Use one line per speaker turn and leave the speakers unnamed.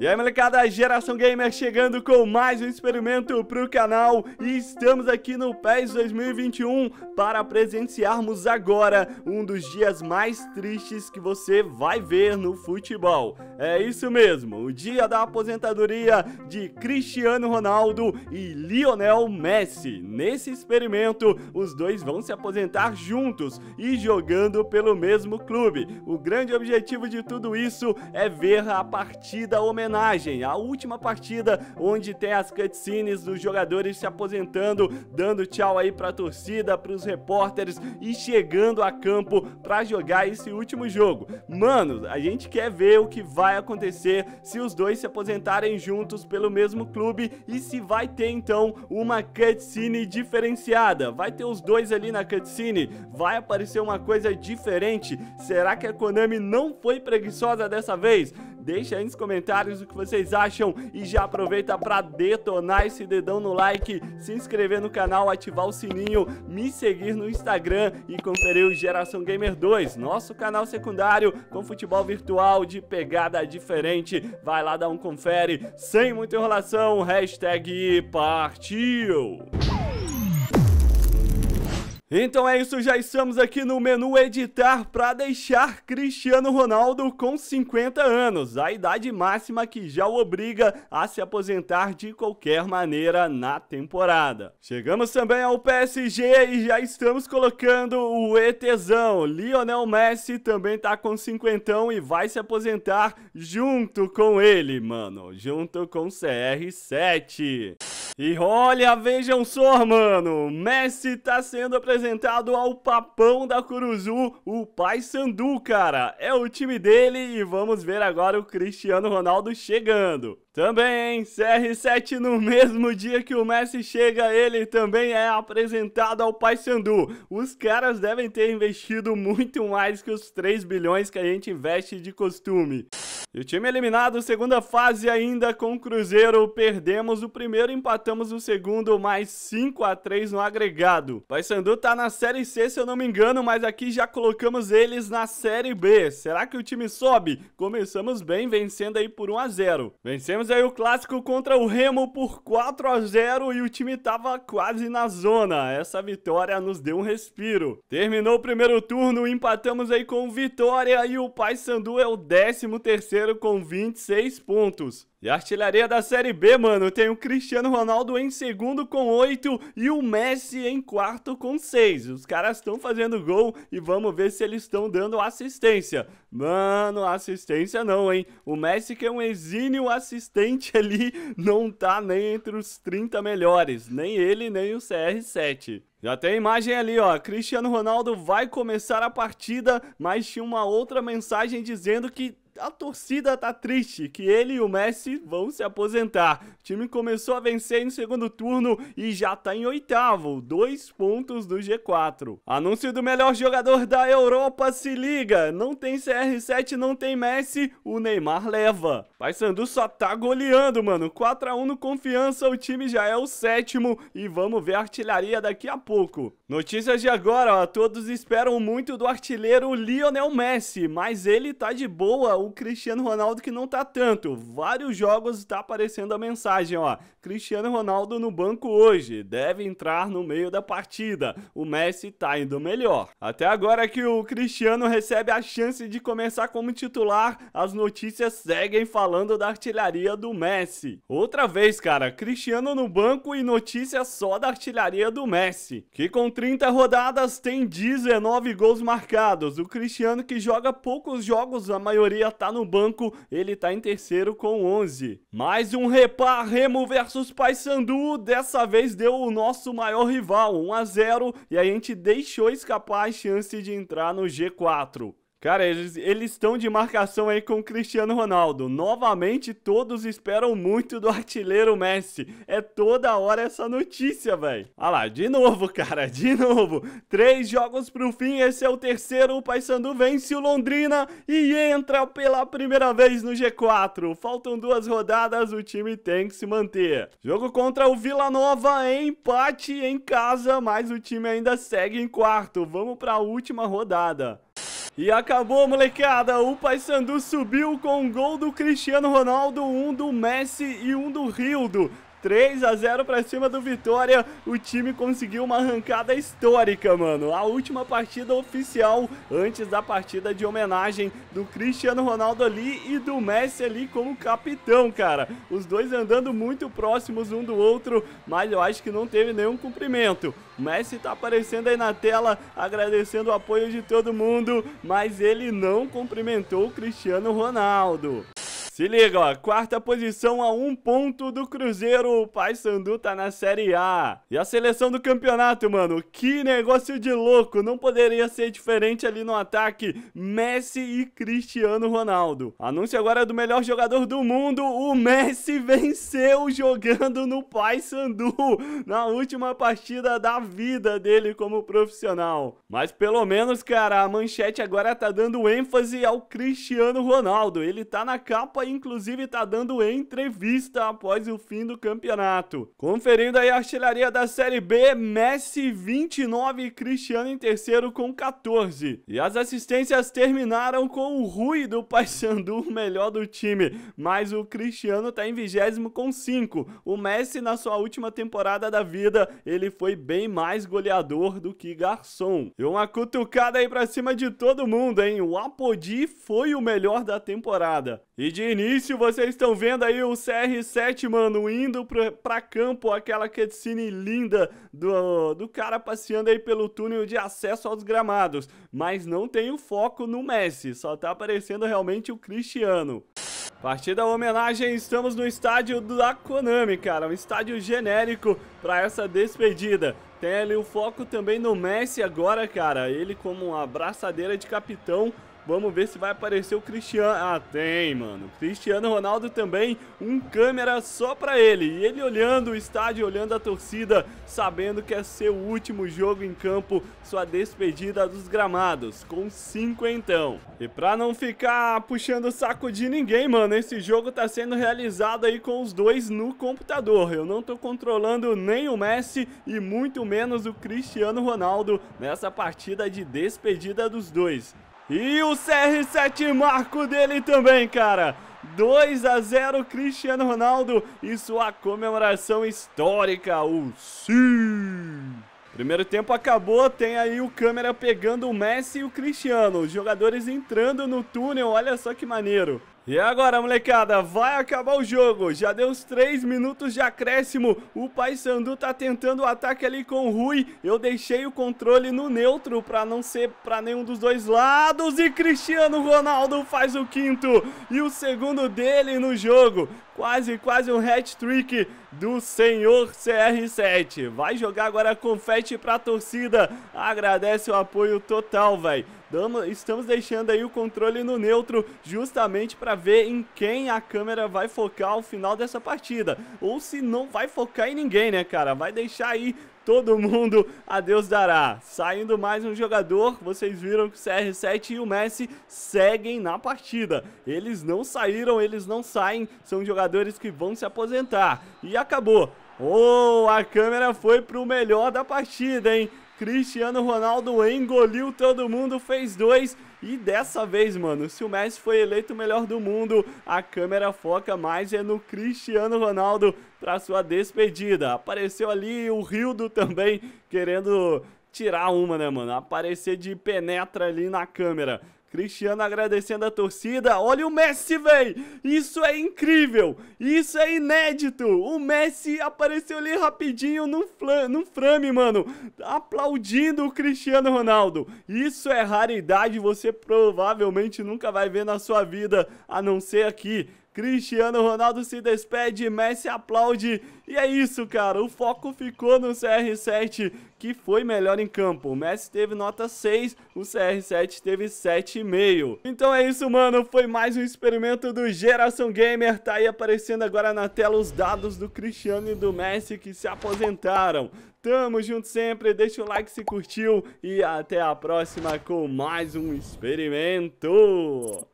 E aí, molecada, Geração Gamer chegando com mais um experimento pro canal e estamos aqui no PES 2021 para presenciarmos agora um dos dias mais tristes que você vai ver no futebol. É isso mesmo, o dia da aposentadoria de Cristiano Ronaldo e Lionel Messi. Nesse experimento, os dois vão se aposentar juntos e jogando pelo mesmo clube. O grande objetivo de tudo isso é ver a partida homenagem homenagem, a última partida onde tem as cutscenes dos jogadores se aposentando, dando tchau aí pra torcida, pros repórteres e chegando a campo pra jogar esse último jogo. Mano, a gente quer ver o que vai acontecer se os dois se aposentarem juntos pelo mesmo clube e se vai ter então uma cutscene diferenciada. Vai ter os dois ali na cutscene, vai aparecer uma coisa diferente. Será que a Konami não foi preguiçosa dessa vez? Deixa aí nos comentários o que vocês acham e já aproveita para detonar esse dedão no like, se inscrever no canal, ativar o sininho, me seguir no Instagram e conferir o Geração Gamer 2, nosso canal secundário com futebol virtual de pegada diferente. Vai lá dar um confere, sem muita enrolação, hashtag partiu! Então é isso, já estamos aqui no menu editar para deixar Cristiano Ronaldo com 50 anos, a idade máxima que já o obriga a se aposentar de qualquer maneira na temporada. Chegamos também ao PSG e já estamos colocando o ETzão. Lionel Messi também tá com 50 e vai se aposentar junto com ele, mano, junto com CR7. E olha, vejam só, mano, Messi tá sendo apresentado ao papão da Curuzu, o Pai Sandu, cara. É o time dele e vamos ver agora o Cristiano Ronaldo chegando. Também, CR7 no mesmo dia que o Messi chega, ele também é apresentado ao Paysandu. Os caras devem ter investido muito mais que os 3 bilhões que a gente investe de costume. E o time eliminado, segunda fase ainda com o Cruzeiro. Perdemos o primeiro, empatamos o segundo, mais 5 a 3 no agregado. Paysandu tá na Série C, se eu não me engano, mas aqui já colocamos eles na Série B. Será que o time sobe? Começamos bem, vencendo aí por 1 a 0. Vencemos aí o clássico contra o Remo por 4 a 0 e o time tava quase na zona. Essa vitória nos deu um respiro. Terminou o primeiro turno, empatamos aí com Vitória e o Paysandu é o 13 terceiro com 26 pontos. E a artilharia da Série B, mano, tem o Cristiano Ronaldo em segundo com 8 e o Messi em quarto com 6. Os caras estão fazendo gol e vamos ver se eles estão dando assistência. Mano, assistência não, hein? O Messi, que é um exíneo assistente ali, não tá nem entre os 30 melhores. Nem ele, nem o CR7. Já tem imagem ali, ó. Cristiano Ronaldo vai começar a partida, mas tinha uma outra mensagem dizendo que a torcida tá triste que ele e o Messi vão se aposentar. O time começou a vencer no segundo turno e já tá em oitavo, dois pontos do G4. Anúncio do melhor jogador da Europa, se liga! Não tem CR7, não tem Messi, o Neymar leva. Sandu só tá goleando, mano. 4x1 no confiança, o time já é o sétimo e vamos ver a artilharia daqui a pouco. Notícias de agora, ó. Todos esperam muito do artilheiro Lionel Messi, mas ele tá de boa, o Cristiano Ronaldo que não tá tanto. Vários jogos tá aparecendo a mensagem, ó. Cristiano Ronaldo no banco hoje, deve entrar no meio da partida. O Messi tá indo melhor. Até agora que o Cristiano recebe a chance de começar como titular, as notícias seguem falando da artilharia do Messi. Outra vez, cara, Cristiano no banco e notícias só da artilharia do Messi, que com 30 rodadas tem 19 gols marcados. O Cristiano que joga poucos jogos, a maioria tá no banco, ele tá em terceiro com 11. Mais um repar, Remo versus Paysandu, dessa vez deu o nosso maior rival, 1 a 0 e a gente deixou escapar a chance de entrar no G4. Cara, eles, estão de marcação aí com o Cristiano Ronaldo. Novamente, todos esperam muito do artilheiro Messi. É toda hora essa notícia, velho. Ah lá, de novo, cara, de novo. Três jogos pro fim, esse é o terceiro. O Paysandu vence o Londrina e entra pela primeira vez no G4. Faltam duas rodadas, o time tem que se manter. Jogo contra o Vila Nova, empate em casa, mas o time ainda segue em quarto. Vamos pra última rodada. E acabou, molecada. O Paysandu subiu com um gol do Cristiano Ronaldo, um do Messi e um do Rildo. 3 a 0 para cima do Vitória. O time conseguiu uma arrancada histórica, mano. A última partida oficial antes da partida de homenagem do Cristiano Ronaldo ali e do Messi ali como capitão, cara. Os dois andando muito próximos um do outro, mas eu acho que não teve nenhum cumprimento. O Messi tá aparecendo aí na tela, agradecendo o apoio de todo mundo, mas ele não cumprimentou o Cristiano Ronaldo. Se liga, ó, quarta posição a um ponto do Cruzeiro. O Paysandu tá na Série A. E a seleção do campeonato, mano, que negócio de louco. Não poderia ser diferente ali no ataque. Messi e Cristiano Ronaldo. Anúncio agora do melhor jogador do mundo. O Messi venceu jogando no Paysandu na última partida da vida dele como profissional. Mas pelo menos, cara, a manchete agora tá dando ênfase ao Cristiano Ronaldo. Ele tá na capa inclusive está dando entrevista após o fim do campeonato. Conferindo aí a artilharia da Série B, Messi 29 e Cristiano em terceiro com 14. E as assistências terminaram com o Rui do Paysandu, o melhor do time, mas o Cristiano está em vigésimo com 5. O Messi na sua última temporada da vida, ele foi bem mais goleador do que Garçom. E uma cutucada aí para cima de todo mundo, hein? O Apodi foi o melhor da temporada. E de início, vocês estão vendo aí o CR7, mano, indo pra, pra campo, aquela cutscene linda do, do cara passeando aí pelo túnel de acesso aos gramados. Mas não tem o foco no Messi, só tá aparecendo realmente o Cristiano. Partida homenagem, estamos no estádio da Konami, cara, um estádio genérico para essa despedida. Tem ali o foco também no Messi agora, cara, ele como uma abraçadeira de capitão Vamos ver se vai aparecer o Cristiano. Ah, tem, mano. Cristiano Ronaldo também, um câmera só pra ele. E ele olhando o estádio, olhando a torcida, sabendo que é seu último jogo em campo, sua despedida dos gramados, com cinco então. E pra não ficar puxando o saco de ninguém, mano, esse jogo tá sendo realizado aí com os dois no computador. Eu não tô controlando nem o Messi e muito menos o Cristiano Ronaldo nessa partida de despedida dos dois. E o CR7 marco dele também, cara. 2 a 0 Cristiano Ronaldo e sua comemoração histórica, o sim. Primeiro tempo acabou, tem aí o câmera pegando o Messi e o Cristiano. Os jogadores entrando no túnel, olha só que maneiro. E agora, molecada, vai acabar o jogo. Já deu uns 3 minutos de acréscimo. O Paysandu tá tentando o ataque ali com o Rui. Eu deixei o controle no neutro para não ser para nenhum dos dois lados. E Cristiano Ronaldo faz o quinto e o segundo dele no jogo. Quase, quase um hat-trick do senhor CR7. Vai jogar agora confete pra torcida. Agradece o apoio total, velho. Damos, estamos deixando aí o controle no neutro, justamente para ver em quem a câmera vai focar ao final dessa partida. Ou se não vai focar em ninguém, né, cara? Vai deixar aí todo mundo a Deus dará. Saindo mais um jogador, vocês viram que o CR7 e o Messi seguem na partida. Eles não saíram, eles não saem, são jogadores que vão se aposentar. E acabou. Oh, a câmera foi pro melhor da partida, hein? Cristiano Ronaldo engoliu todo mundo, fez dois. E dessa vez, mano, se o Messi foi eleito o melhor do mundo, a câmera foca mais é no Cristiano Ronaldo para sua despedida. Apareceu ali o Rildo também querendo tirar uma, né, mano? Aparecer de penetra ali na câmera. Cristiano agradecendo a torcida. Olha o Messi, velho. Isso é incrível! Isso é inédito! O Messi apareceu ali rapidinho no, no frame, mano. Aplaudindo o Cristiano Ronaldo. Isso é raridade, você provavelmente nunca vai ver na sua vida, a não ser aqui Cristiano Ronaldo se despede, Messi aplaude. E é isso, cara. O foco ficou no CR7, que foi melhor em campo. O Messi teve nota 6, o CR7 teve 7,5. Então é isso, mano. Foi mais um experimento do Geração Gamer. Tá aí aparecendo agora na tela os dados do Cristiano e do Messi que se aposentaram. Tamo junto sempre, deixa o like se curtiu e até a próxima com mais um experimento.